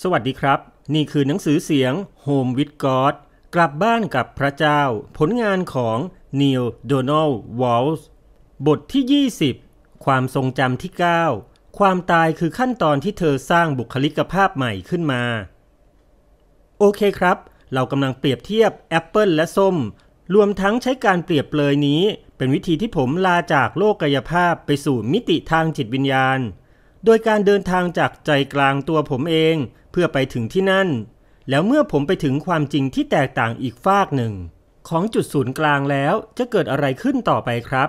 สวัสดีครับ นี่คือหนังสือเสียง Home with God กลับบ้านกับพระเจ้า ผลงานของ Neil Donald Walsh บทที่ 20 ความทรงจำที่ 9 ความตายคือขั้นตอนที่เธอสร้างบุคลิกภาพใหม่ขึ้นมา โอเคครับ เรากำลังเปรียบเทียบแอปเปิลและส้ม รวมทั้งใช้การเปรียบเลยนี้ เป็นวิธีที่ผมลาจากโลกกายภาพไปสู่มิติทางจิตวิญญาณ โดยการเดินทางจากใจกลางตัวผมเองเพื่อไปถึงที่นั่น แล้วเมื่อผมไปถึงความจริงที่แตกต่างอีกฟากหนึ่ง ของจุดศูนย์กลางแล้วจะเกิดอะไรขึ้นต่อไปครับ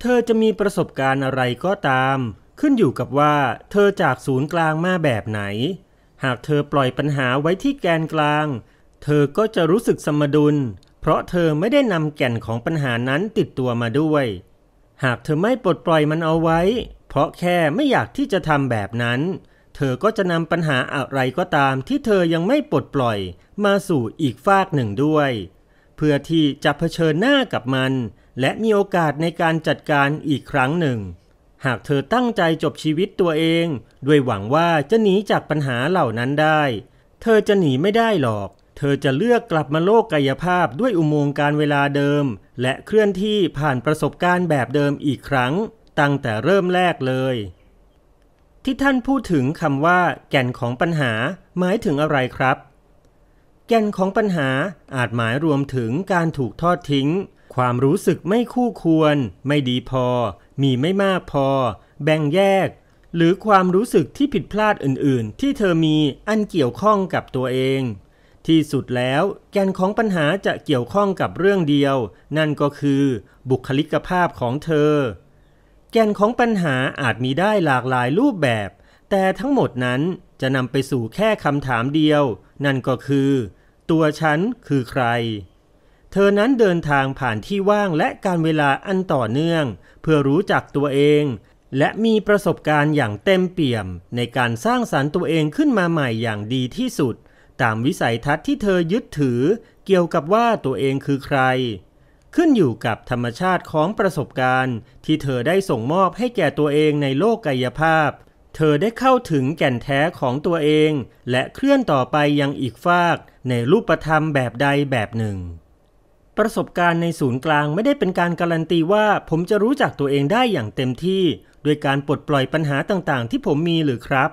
เธอจะมีประสบการณ์อะไรก็ตาม ขึ้นอยู่กับว่า เธอจากศูนย์กลางมาแบบไหน หากเธอปล่อยปัญหาไว้ที่แกนกลาง เธอก็จะรู้สึกสมดุล เพราะเธอไม่ได้นำแก่นของปัญหานั้นติดตัวมาด้วย หากเธอไม่ปลดปล่อยมันเอาไว้ เพราะแค่ไม่อยากที่จะทำแบบนั้นธอก็จะนำปัญหาอะไรก็ตามที่เธอยังไม่ปลดปล่อย มาสู่อีกฝากหนึ่งด้วย เพื่อที่จะเผชิญหน้ากับมัน และมีโอกาสในการจัดการอีกครั้งหนึ่ง หากเธอตั้งใจจบชีวิตตัวเอง ด้วยหวังว่าจะหนีจากปัญหาเหล่านั้นได้ เธอจะหนีไม่ได้หรอก เธอจะเลือกกลับมาโลกกายภาพด้วยอุโมงค์การเวลาเดิม และเคลื่อนที่ผ่านประสบการณ์แบบเดิมอีกครั้ง ตั้งแต่เริ่มแรกเลยที่ท่านพูดถึงคำว่า แก่นของปัญหาหมายถึงอะไรครับ แก่นของปัญหาอาจหมายรวมถึงการถูกทอดทิ้ง ความรู้สึกไม่คู่ควร ไม่ดีพอ มีไม่มากพอ แบ่งแยก หรือความรู้สึกที่ผิดพลาดอื่นๆ ที่เธอมีอันเกี่ยวข้องกับตัวเอง ที่สุดแล้ว แก่นของปัญหาจะเกี่ยวข้องกับเรื่องเดียว นั่นก็คือบุคลิกภาพของเธอแก่นของปัญหาอาจมีได้หลากหลายรูปแบบ แต่ทั้งหมดนั้นจะนำไปสู่แค่คำถามเดียว นั่นก็คือ ตัวฉันคือใคร เธอนั้นเดินทางผ่านที่ว่างและการเวลาอันต่อเนื่อง เพื่อรู้จักตัวเอง และมีประสบการณ์อย่างเต็มเปี่ยม ในการสร้างสารรค์ตัวเองขึ้นมาใหม่อย่างดีที่สุด ตามวิสัยทัศน์ที่เธอยึดถือ เกี่ยวกับว่าตัวเองคือใครขึ้นอยู่กับธรรมชาติของประสบการณ์ ที่เธอได้ส่งมอบให้แก่ตัวเองในโลกกายภาพ เธอได้เข้าถึงแก่นแท้ของตัวเอง และเคลื่อนต่อไปยังอีกฟาก ในรูปธรรมแบบใดแบบหนึ่ง ประสบการณ์ในศูนย์กลางไม่ได้เป็นการการันตีว่าผมจะรู้จักตัวเองได้อย่างเต็มที่ ด้วยการปลดปล่อยปัญหาต่าง ๆ ที่ผมมีหรือครับ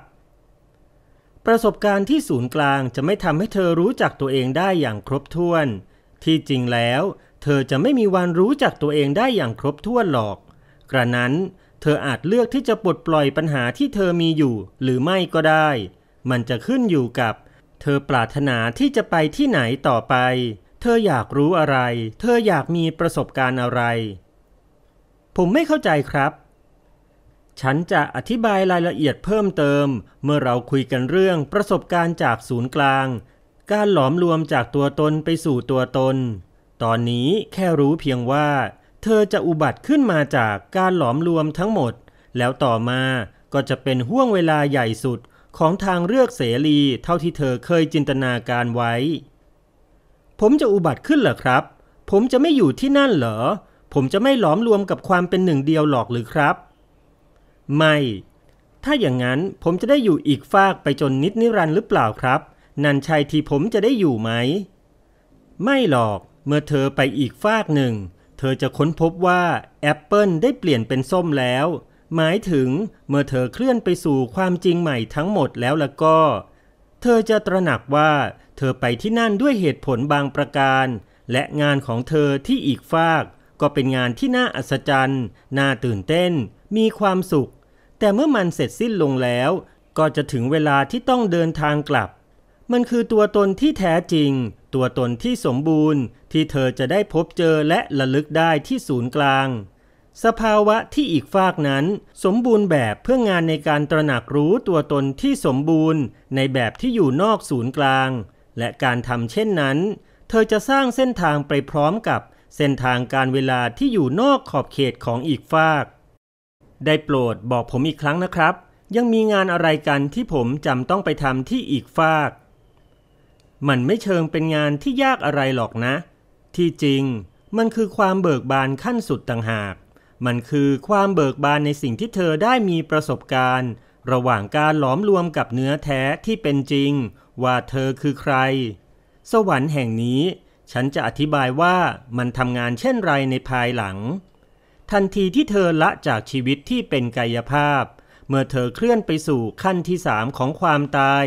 ประสบการณ์ที่ศูนย์กลางจะไม่ทำให้เธอรู้จักตัวเองได้อย่างครบถ้วน ที่จริงแล้วเธอจะไม่มีวันรู้จักตัวเองได้อย่างครบถ้วนหรอก กระนั้นเธออาจเลือกที่จะปลดปล่อยปัญหาที่เธอมีอยู่หรือไม่ก็ได้ มันจะขึ้นอยู่กับ เธอปรารถนาที่จะไปที่ไหนต่อไป เธออยากรู้อะไร เธออยากมีประสบการณ์อะไร ผมไม่เข้าใจครับ ฉันจะอธิบายรายละเอียดเพิ่มเติม เมื่อเราคุยกันเรื่องประสบการณ์จากศูนย์กลาง การหลอมรวมจากตัวตนไปสู่ตัวตนตอนนี้แค่รู้เพียงว่าเธอจะอุบัติขึ้นมาจากการหลอมรวมทั้งหมด แล้วต่อมาก็จะเป็นห่วงเวลาใหญ่สุดของทางเลือกเสรีเท่าที่เธอเคยจินตนาการไว้ ผมจะอุบัติขึ้นเหรอครับ ผมจะไม่อยู่ที่นั่นเหรอผมจะไม่หลอมรวมกับความเป็นหนึ่งเดียวหรอกหรือครับ ไม่ ถ้าอย่างนั้นผมจะได้อยู่อีกฟากไปจนนิดนิรันดร์หรือเปล่าครับ นันชัยที่ผมจะได้อยู่ไหมไม่หรอกเมื่อเธอไปอีกฟากหนึ่ง เธอจะค้นพบว่าแอปเปิลได้เปลี่ยนเป็นส้มแล้ว หมายถึงเมื่อเธอเคลื่อนไปสู่ความจริงใหม่ทั้งหมดแล้วละก็ เธอจะตระหนักว่า เธอไปที่นั่นด้วยเหตุผลบางประการ และงานของเธอที่อีกฟาก ก็เป็นงานที่น่าอัศจรรย์ น่าตื่นเต้น มีความสุข แต่เมื่อมันเสร็จสิ้นลงแล้ว ก็จะถึงเวลาที่ต้องเดินทางกลับ มันคือตัวตนที่แท้จริงตัวตนที่สมบูรณ์ที่เธอจะได้พบเจอและระลึกได้ที่ศูนย์กลาง สภาวะที่อีกฝากนั้นสมบูรณ์แบบเพื่องานในการตระหนักรู้ตัวตนที่สมบูรณ์ในแบบที่อยู่นอกศูนย์กลางและการทำเช่นนั้นเธอจะสร้างเส้นทางไปพร้อมกับเส้นทางการเวลาที่อยู่นอกขอบเขตของอีกฝาก ได้โปรดบอกผมอีกครั้งนะครับ ยังมีงานอะไรกันที่ผมจำต้องไปทำที่อีกฝากมันไม่เชิงเป็นงานที่ยากอะไรหรอกนะ ที่จริง มันคือความเบิกบานขั้นสุดต่างหาก มันคือความเบิกบานในสิ่งที่เธอได้มีประสบการณ์ ระหว่างการหลอมรวมกับเนื้อแท้ที่เป็นจริงว่าเธอคือใคร สวรรค์แห่งนี้ ฉันจะอธิบายว่ามันทำงานเช่นไรในภายหลัง ทันทีที่เธอละจากชีวิตที่เป็นกายภาพ เมื่อเธอเคลื่อนไปสู่ขั้นที่สามของความตาย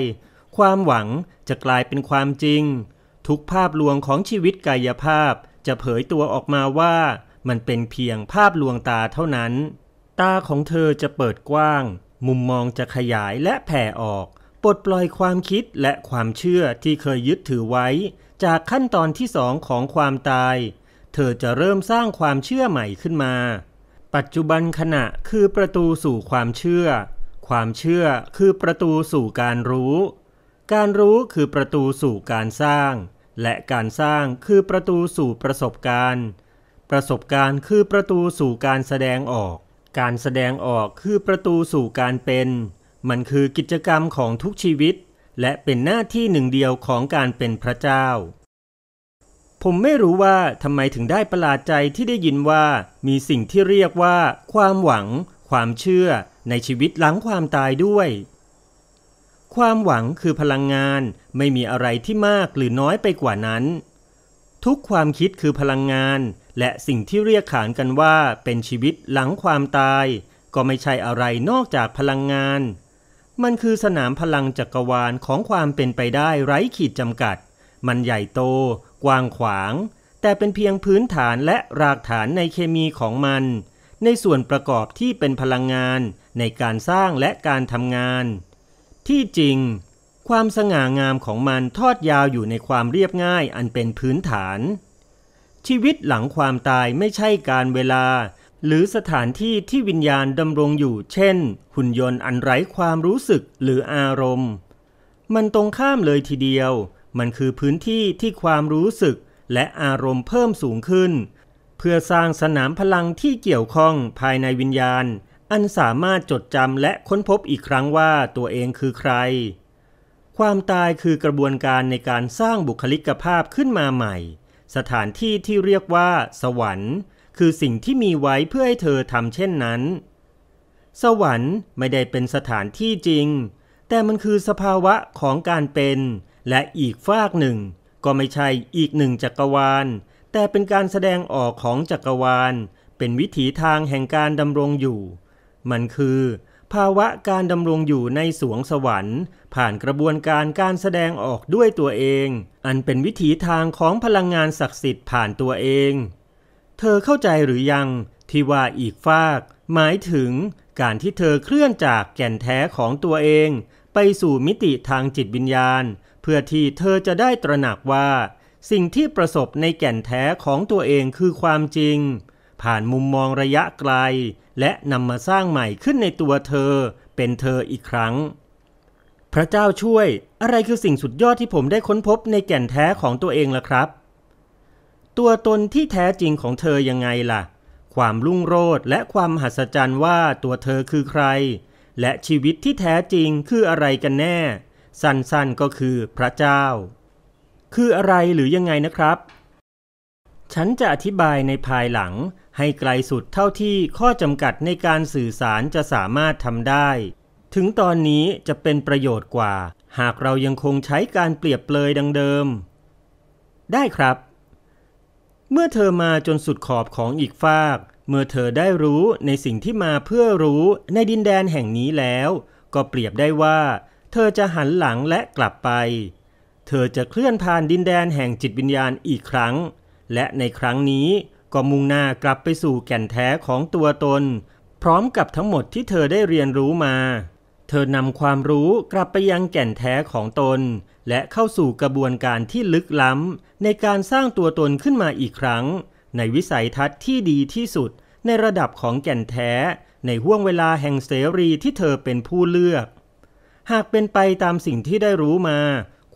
ความหวังจะกลายเป็นความจริง ทุกภาพลวงของชีวิตกายภาพจะเผยตัวออกมาว่า มันเป็นเพียงภาพลวงตาเท่านั้น ตาของเธอจะเปิดกว้าง มุมมองจะขยายและแผ่ออกปลดปล่อยความคิดและความเชื่อที่เคยยึดถือไว้ จากขั้นตอนที่สองของความตาย เธอจะเริ่มสร้างความเชื่อใหม่ขึ้นมา ปัจจุบันขณะคือประตูสู่ความเชื่อ ความเชื่อคือประตูสู่การรู้การรู้คือประตูสู่การสร้าง และการสร้างคือประตูสู่ประสบการณ์ ประสบการณ์คือประตูสู่การแสดงออก การแสดงออกคือประตูสู่การเป็น มันคือกิจกรรมของทุกชีวิต และเป็นหน้าที่หนึ่งเดียวของการเป็นพระเจ้า ผมไม่รู้ว่าทำไมถึงได้ประหลาดใจที่ได้ยินว่ามีสิ่งที่เรียกว่า ความหวัง ความเชื่อในชีวิตหลังความตายด้วยความหวังคือพลังงานไม่มีอะไรที่มากหรือน้อยไปกว่านั้น ทุกความคิดคือพลังงาน และสิ่งที่เรียกขานกันว่าเป็นชีวิตหลังความตาย ก็ไม่ใช่อะไรนอกจากพลังงาน มันคือสนามพลังจักกรวาลของความเป็นไปได้ไร้ขีดจำกัด มันใหญ่โต กว้างขวาง แต่เป็นเพียงพื้นฐานและรากฐานในเคมีของมัน ในส่วนประกอบที่เป็นพลังงาน ในการสร้างและการทำงานที่จริง ความสง่างามของมันทอดยาวอยู่ในความเรียบง่ายอันเป็นพื้นฐาน ชีวิตหลังความตายไม่ใช่การเวลา หรือสถานที่ที่วิญญาณดำรงอยู่ เช่นหุ่นยนต์อันไร้ความรู้สึกหรืออารมณ์ มันตรงข้ามเลยทีเดียว มันคือพื้นที่ที่ความรู้สึก และอารมณ์เพิ่มสูงขึ้น เพื่อสร้างสนามพลังที่เกี่ยวข้องภายในวิญญาณอันสามารถจดจำและค้นพบอีกครั้งว่าตัวเองคือใคร ความตายคือกระบวนการในการสร้างบุคลิกภาพขึ้นมาใหม่ สถานที่ที่เรียกว่า สวรรค์ คือสิ่งที่มีไว้เพื่อให้เธอทำเช่นนั้น สวรรค์ไม่ได้เป็นสถานที่จริง แต่มันคือสภาวะของการเป็น และอีกฟากหนึ่ง ก็ไม่ใช่อีกหนึ่งจักรวาล แต่เป็นการแสดงออกของจักรวาล เป็นวิถีทางแห่งการดำรงอยู่มันคือ ภาวะการดำรงอยู่ในสวงสวรรค์ ผ่านกระบวนการการแสดงออกด้วยตัวเอง อันเป็นวิถีทางของพลังงานศักดิ์สิทธิ์ผ่านตัวเอง เธอเข้าใจหรือยังที่ว่าอีกฟาก หมายถึง การที่เธอเคลื่อนจากแก่นแท้ของตัวเอง ไปสู่มิติทางจิตวิญญาณ เพื่อที่เธอจะได้ตระหนักว่า สิ่งที่ประสบในแก่นแท้ของตัวเองคือความจริง ผ่านมุมมองระยะไกลและนำมาสร้างใหม่ขึ้นในตัวเธอเป็นเธออีกครั้ง พระเจ้าช่วยอะไรคือสิ่งสุดยอดที่ผมได้ค้นพบในแก่นแท้ของตัวเองล่ะครับ ตัวตนที่แท้จริงของเธอยังไงล่ะ ความรุ่งโรจน์และความหัศจรรย์ว่าตัวเธอคือใคร และชีวิตที่แท้จริงคืออะไรกันแน่ สั้นๆก็คือพระเจ้า คืออะไรหรือยังไงนะครับ ฉันจะอธิบายในภายหลังให้ไกลสุดเท่าที่ข้อจำกัดในการสื่อสารจะสามารถทำได้ ถึงตอนนี้จะเป็นประโยชน์กว่า หากเรายังคงใช้การเปรียบเปรยดังเดิม ได้ครับ เมื่อเธอมาจนสุดขอบของอีกฟาก เมื่อเธอได้รู้ในสิ่งที่มาเพื่อรู้ในดินแดนแห่งนี้แล้ว ก็เปรียบได้ว่า เธอจะหันหลังและกลับไป เธอจะเคลื่อนผ่านดินแดนแห่งจิตวิญญาณอีกครั้ง และในครั้งนี้ก็มุ่งหน้ากลับไปสู่แก่นแท้ของตัวตน พร้อมกับทั้งหมดที่เธอได้เรียนรู้มา เธอนำความรู้กลับไปยังแก่นแท้ของตน และเข้าสู่กระบวนการที่ลึกล้ำในการสร้างตัวตนขึ้นมาอีกครั้ง ในวิสัยทัศน์ที่ดีที่สุด ในระดับของแก่นแท้ ในห่วงเวลาแห่งเสรีที่เธอเป็นผู้เลือก หากเป็นไปตามสิ่งที่ได้รู้มา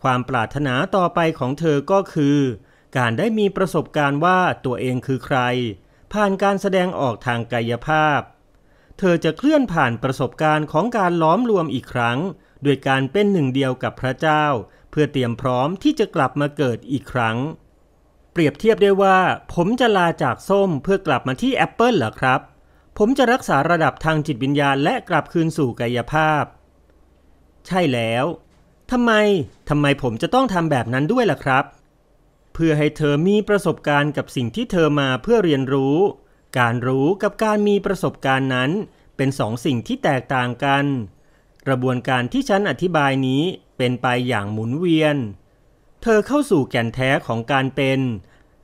ความปรารถนาต่อไปของเธอก็คือการได้มีประสบการณ์ว่าตัวเองคือใคร ผ่านการแสดงออกทางกายภาพ เธอจะเคลื่อนผ่านประสบการณ์ของการล้อมรวมอีกครั้งด้วยการเป็นหนึ่งเดียวกับพระเจ้า เพื่อเตรียมพร้อมที่จะกลับมาเกิดอีกครั้ง เปรียบเทียบได้ว่า ผมจะลาจากส้มเพื่อกลับมาที่แอปเปิลเหรอครับ ผมจะรักษาระดับทางจิตวิญญาณและกลับคืนสู่กายภาพ ใช่แล้วทำไมทำไมผมจะต้องทำแบบนั้นด้วยล่ะครับเพื่อให้เธอมีประสบการณ์กับสิ่งที่เธอมาเพื่อเรียนรู้ การรู้กับการมีประสบการณ์นั้น เป็นสองสิ่งที่แตกต่างกัน กระบวนการที่ฉันอธิบายนี้เป็นไปอย่างหมุนเวียน เธอเข้าสู่แก่นแท้ของการเป็น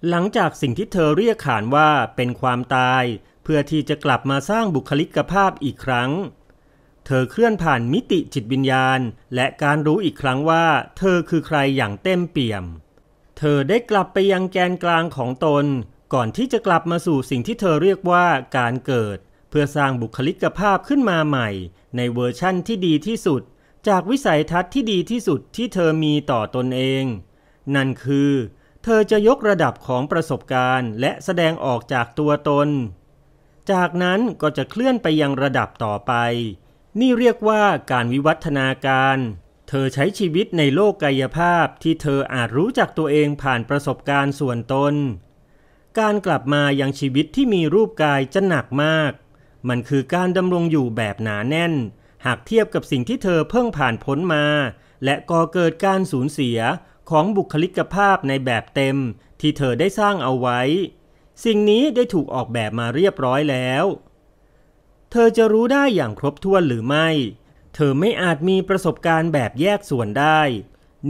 หลังจากสิ่งที่เธอเรียกขานว่าเป็นความตาย เพื่อที่จะกลับมาสร้างบุคลิกภาพอีกครั้ง เธอเคลื่อนผ่านมิติจิตวิญญาณและการรู้อีกครั้งว่าเธอคือใครอย่างเต็มเปี่ยมเธอได้กลับไปยังแกนกลางของตนก่อนที่จะกลับมาสู่สิ่งที่เธอเรียกว่าการเกิด เพื่อสร้างบุคลิกภาพขึ้นมาใหม่ ในเวอร์ชั่นที่ดีที่สุด จากวิสัยทัศน์ที่ดีที่สุดที่เธอมีต่อตนเอง นั่นคือเธอจะยกระดับของประสบการณ์และแสดงออกจากตัวตน จากนั้นก็จะเคลื่อนไปยังระดับต่อไป นี่เรียกว่าการวิวัฒนาการเธอใช้ชีวิตในโลกกายภาพที่เธออาจรู้จักตัวเองผ่านประสบการณ์ส่วนตนการกลับมายังชีวิตที่มีรูปกายจะหนักมาก มันคือการดำรงอยู่แบบหนาแน่น หากเทียบกับสิ่งที่เธอเพิ่งผ่านพ้นมา และก่อเกิดการสูญเสียของบุคลิกภาพในแบบเต็มที่เธอได้สร้างเอาไว้ สิ่งนี้ได้ถูกออกแบบมาเรียบร้อยแล้ว เธอจะรู้ได้อย่างครบถ้วนหรือไม่เธอไม่อาจมีประสบการณ์แบบแยกส่วนได้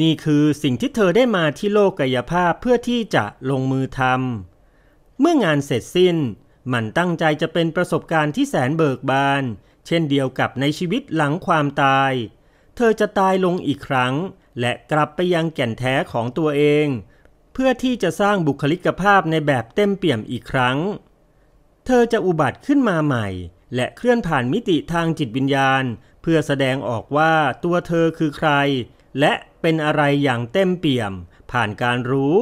นี่คือสิ่งที่เธอได้มาที่โลกกายภาพเพื่อที่จะลงมือทำ เมื่องานเสร็จสิ้น มันตั้งใจจะเป็นประสบการณ์ที่แสนเบิกบาน เช่นเดียวกับในชีวิตหลังความตาย เธอจะตายลงอีกครั้ง และกลับไปยังแก่นแท้ของตัวเอง เพื่อที่จะสร้างบุคลิกภาพในแบบเต็มเปี่ยมอีกครั้ง เธอจะอุบัติขึ้นมาใหม่ และเคลื่อนผ่านมิติทางจิตวิญญาณเพื่อแสดงออกว่าตัวเธอคือใคร และเป็นอะไรอย่างเต็มเปี่ยมผ่านการรู้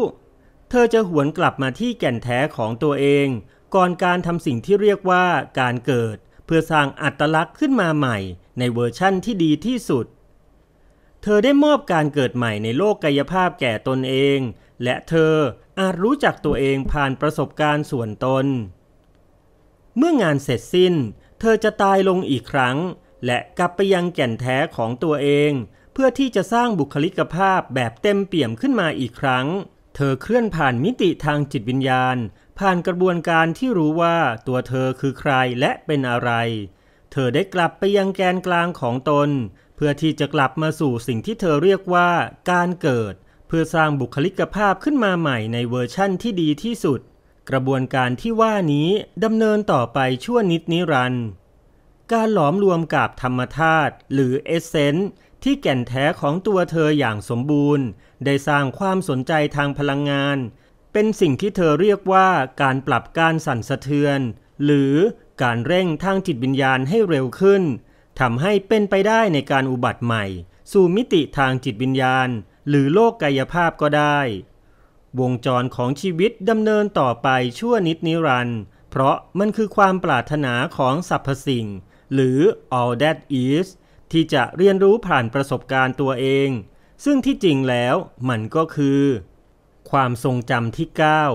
เธอจะหวนกลับมาที่แก่นแท้ของตัวเอง ก่อนการทำสิ่งที่เรียกว่าการเกิด เพื่อสร้างอัตลักษณ์ขึ้นมาใหม่ในเวอร์ชั่นที่ดีที่สุด เธอได้มอบการเกิดใหม่ในโลกกายภาพแก่ตนเอง และเธออาจรู้จักตัวเองผ่านประสบการณ์ส่วนตน เมื่องานเสร็จสิ้น เธอจะตายลงอีกครั้งและกลับไปยังแก่นแท้ของตัวเอง เพื่อที่จะสร้างบุคลิกภาพแบบเต็มเปี่ยมขึ้นมาอีกครั้ง เธอเคลื่อนผ่านมิติทางจิตวิญญาณ ผ่านกระบวนการที่รู้ว่าตัวเธอคือใครและเป็นอะไร เธอได้กลับไปยังแกนกลางของตน เพื่อที่จะกลับมาสู่สิ่งที่เธอเรียกว่าการเกิด เพื่อสร้างบุคลิกภาพขึ้นมาใหม่ในเวอร์ชั่นที่ดีที่สุด กระบวนการที่ว่านี้ดำเนินต่อไปชั่วนิดนิรันดร์การหลอมรวมกับธรรมธาตุหรือเอเซน์ที่แก่นแท้ของตัวเธออย่างสมบูรณ์ ได้สร้างความสนใจทางพลังงาน เป็นสิ่งที่เธอเรียกว่าการปรับการสั่นสะเทือน หรือการเร่งทางจิตวิญญาณให้เร็วขึ้นทำให้เป็นไปได้ในการอุบัติใหม่ สู่มิติทางจิตวิญญาณ หรือโลกกายภาพก็ได้ วงจรของชีวิตดำเนินต่อไปชั่วนิดนิรันดร์เพราะมันคือความปรารถนาของสรรพสิ่งหรือ all that is ที่จะเรียนรู้ผ่านประสบการณ์ตัวเอง ซึ่งที่จริงแล้วมันก็คือ ความทรงจำที่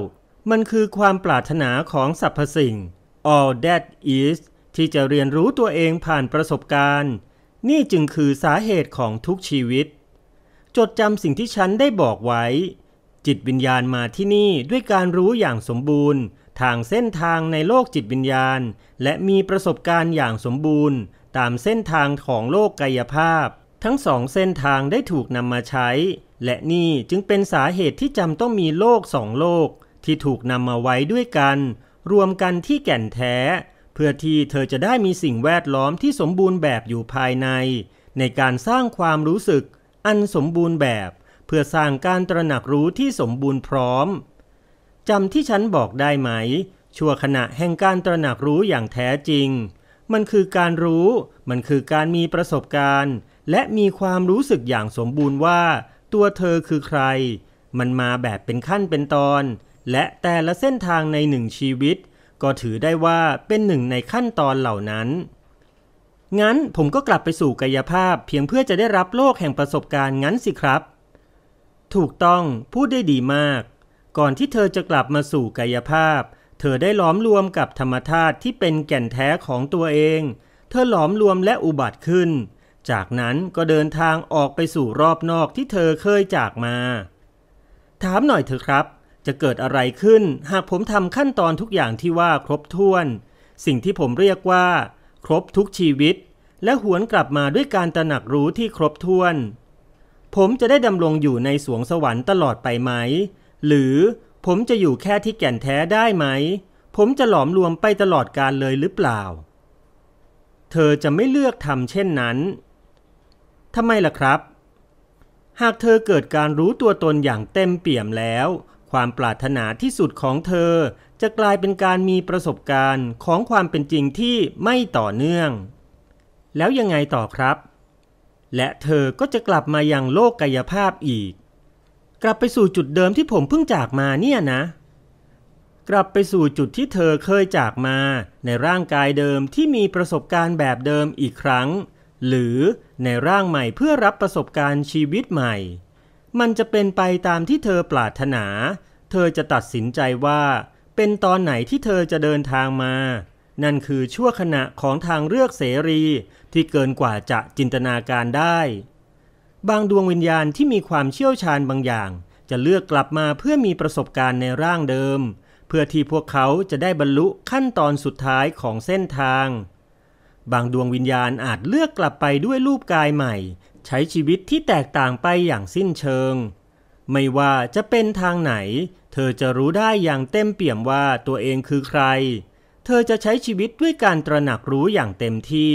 9 มันคือความปรารถนาของสรรพสิ่ง all that is ที่จะเรียนรู้ตัวเองผ่านประสบการณ์ นี่จึงคือสาเหตุของทุกชีวิต จดจำสิ่งที่ฉันได้บอกไว้ จิตวิญญาณมาที่นี่ด้วยการรู้อย่างสมบูรณ์ทางเส้นทางในโลกจิตวิญญาณ และมีประสบการณ์อย่างสมบูรณ์ ตามเส้นทางของโลกกายภาพ ทั้งสองเส้นทางได้ถูกนำมาใช้ และนี่จึงเป็นสาเหตุที่จำต้องมีโลกสองโลก ที่ถูกนำมาไว้ด้วยกัน รวมกันที่แก่นแท้ เพื่อที่เธอจะได้มีสิ่งแวดล้อมที่สมบูรณ์แบบอยู่ภายใน ในการสร้างความรู้สึก อันสมบูรณ์แบบ เพื่อสร้างการตระหนักรู้ที่สมบูรณ์พร้อมจำที่ฉันบอกได้ไหม ชั่วขณะแห่งการตระหนักรู้อย่างแท้จริง มันคือการรู้ มันคือการมีประสบการณ์ และมีความรู้สึกอย่างสมบูรณ์ว่า ตัวเธอคือใคร มันมาแบบเป็นขั้นเป็นตอน และแต่ละเส้นทางในหนึ่งชีวิต ก็ถือได้ว่าเป็นหนึ่งในขั้นตอนเหล่านั้น งั้นผมก็กลับไปสู่กายภาพเพียงเพื่อจะได้รับโลกแห่งประสบการณ์งั้นสิครับ ถูกต้อง พูดได้ดีมากก่อนที่เธอจะกลับมาสู่กายภาพ เธอได้หลอมรวมกับธรรมธาตุที่เป็นแก่นแท้ของตัวเอง เธอหลอมรวมและอุบัติขึ้น จากนั้นก็เดินทางออกไปสู่รอบนอกที่เธอเคยจากมา ถามหน่อยเถอะครับ จะเกิดอะไรขึ้น หากผมทำขั้นตอนทุกอย่างที่ว่าครบถ้วน สิ่งที่ผมเรียกว่า ครบทุกชีวิต และหวนกลับมาด้วยการตระหนักรู้ที่ครบถ้วน ผมจะได้ดำรงอยู่ในสวงสวรรค์ตลอดไปไหมหรือผมจะอยู่แค่ที่แก่นแท้ได้ไหม ผมจะหลอมรวมไปตลอดการเลยหรือเปล่า เธอจะไม่เลือกทำเช่นนั้นทำไมล่ะครับ หากเธอเกิดการรู้ตัวตนอย่างเต็มเปี่ยมแล้ว ความปรารถนาที่สุดของเธอจะกลายเป็นการมีประสบการณ์ของความเป็นจริงที่ไม่ต่อเนื่อง แล้วยังไงต่อครับ และเธอก็จะกลับมายังโลกกายภาพอีกกลับไปสู่จุดเดิมที่ผมเพิ่งจากมาเนี่ยนะ กลับไปสู่จุดที่เธอเคยจากมาในร่างกายเดิมที่มีประสบการณ์แบบเดิมอีกครั้ง หรือในร่างใหม่เพื่อรับประสบการณ์ชีวิตใหม่ มันจะเป็นไปตามที่เธอปรารถนา เธอจะตัดสินใจว่า เป็นตอนไหนที่เธอจะเดินทางมา นั่นคือชั่วขณะของทางเลือกเสรีที่เกินกว่าจะจินตนาการได้บางดวงวิญญาณที่มีความเชี่ยวชาญบางอย่าง จะเลือกกลับมาเพื่อมีประสบการณ์ในร่างเดิม เพื่อที่พวกเขาจะได้บรรลุขั้นตอนสุดท้ายของเส้นทาง บางดวงวิญญาณอาจเลือกกลับไปด้วยรูปกายใหม่ ใช้ชีวิตที่แตกต่างไปอย่างสิ้นเชิง ไม่ว่าจะเป็นทางไหน เธอจะรู้ได้อย่างเต็มเปี่ยมว่าตัวเองคือใคร เธอจะใช้ชีวิตด้วยการตระหนักรู้อย่างเต็มที่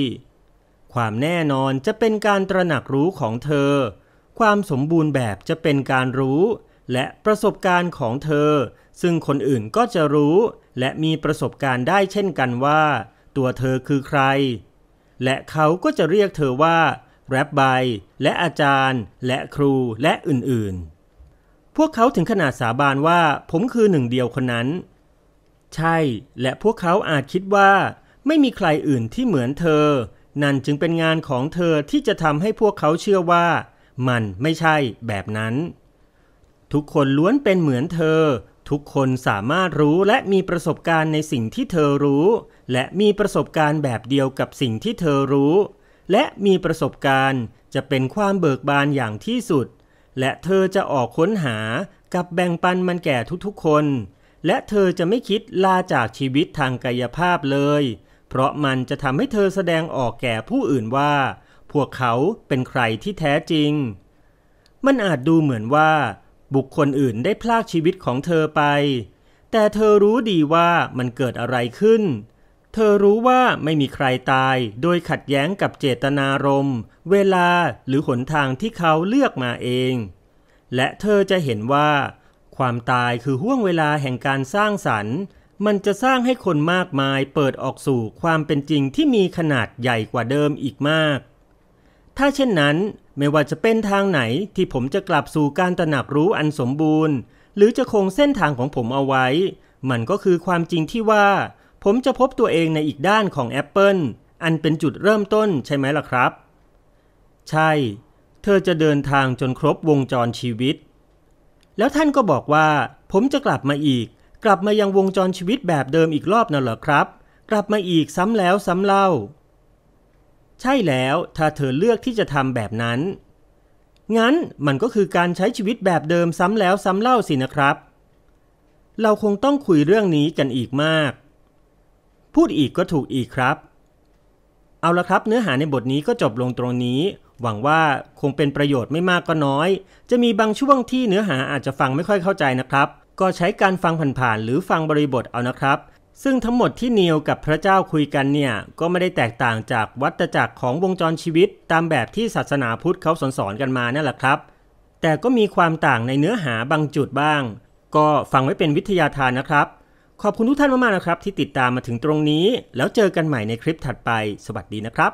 ความแน่นอนจะเป็นการตระหนักรู้ของเธอ ความสมบูรณ์แบบจะเป็นการรู้ และประสบการณ์ของเธอ ซึ่งคนอื่นก็จะรู้ และมีประสบการณ์ได้เช่นกันว่า ตัวเธอคือใคร และเขาก็จะเรียกเธอว่าแรบไบ และอาจารย์ และครูและอื่นๆ พวกเขาถึงขนาดสาบานว่าผมคือหนึ่งเดียวคนนั้น ใช่ และพวกเขาอาจคิดว่า ไม่มีใครอื่นที่เหมือนเธอนั่นจึงเป็นงานของเธอที่จะทำให้พวกเขาเชื่อว่า มันไม่ใช่แบบนั้น ทุกคนล้วนเป็นเหมือนเธอ ทุกคนสามารถรู้และมีประสบการณ์ในสิ่งที่เธอรู้ และมีประสบการณ์แบบเดียวกับสิ่งที่เธอรู้ และมีประสบการณ์จะเป็นความเบิกบานอย่างที่สุด และเธอจะออกค้นหากับแบ่งปันมันแก่ทุก ๆ คน และเธอจะไม่คิดลาจากชีวิตทางกายภาพเลยเพราะมันจะทำให้เธอแสดงออกแก่ผู้อื่นว่า พวกเขาเป็นใครที่แท้จริง มันอาจดูเหมือนว่า บุคคลอื่นได้พลากชีวิตของเธอไป แต่เธอรู้ดีว่ามันเกิดอะไรขึ้น เธอรู้ว่าไม่มีใครตายโดยขัดแย้งกับเจตนารมณ์เวลาหรือหนทางที่เขาเลือกมาเอง และเธอจะเห็นว่า ความตายคือห่วงเวลาแห่งการสร้างสรรค์มันจะสร้างให้คนมากมายเปิดออกสู่ความเป็นจริงที่มีขนาดใหญ่กว่าเดิมอีกมาก ถ้าเช่นนั้น ไม่ว่าจะเป็นทางไหนที่ผมจะกลับสู่การตระหนักรู้อันสมบูรณ์ หรือจะคงเส้นทางของผมเอาไว้ มันก็คือความจริงที่ว่า ผมจะพบตัวเองในอีกด้านของแอปเปิลอันเป็นจุดเริ่มต้นใช่ไหมล่ะครับ ใช่ เธอจะเดินทางจนครบวงจรชีวิต แล้วท่านก็บอกว่า ผมจะกลับมาอีกกลับมายังวงจรชีวิตแบบเดิมอีกรอบน่ะเหรอครับ กลับมาอีกซ้ำแล้วซ้ำเล่า ใช่แล้วถ้าเธอเลือกที่จะทำแบบนั้น งั้นมันก็คือการใช้ชีวิตแบบเดิมซ้ำแล้วซ้ำเล่าสินะครับ เราคงต้องคุยเรื่องนี้กันอีกมาก พูดอีกก็ถูกอีกครับ เอาละครับ เนื้อหาในบทนี้ก็จบลงตรงนี้ หวังว่าคงเป็นประโยชน์ไม่มากก็น้อย จะมีบางช่วงที่เนื้อหาอาจจะฟังไม่ค่อยเข้าใจนะครับก็ใช้การฟังผ่านๆหรือฟังบริบทเอานะครับ ซึ่งทั้งหมดที่นิวกับพระเจ้าคุยกันเนี่ยก็ไม่ได้แตกต่างจากวัตจักรของวงจรชีวิต ตามแบบที่ศาสนาพุทธเขาสอนสอนกันมานั่นแหละครับ แต่ก็มีความต่างในเนื้อหาบางจุดบ้าง ก็ฟังไว้เป็นวิทยาทานนะครับ ขอบคุณทุกท่านมากๆนะครับที่ติดตามมาถึงตรงนี้แล้วเจอกันใหม่ในคลิปถัดไป สวัสดีนะครับ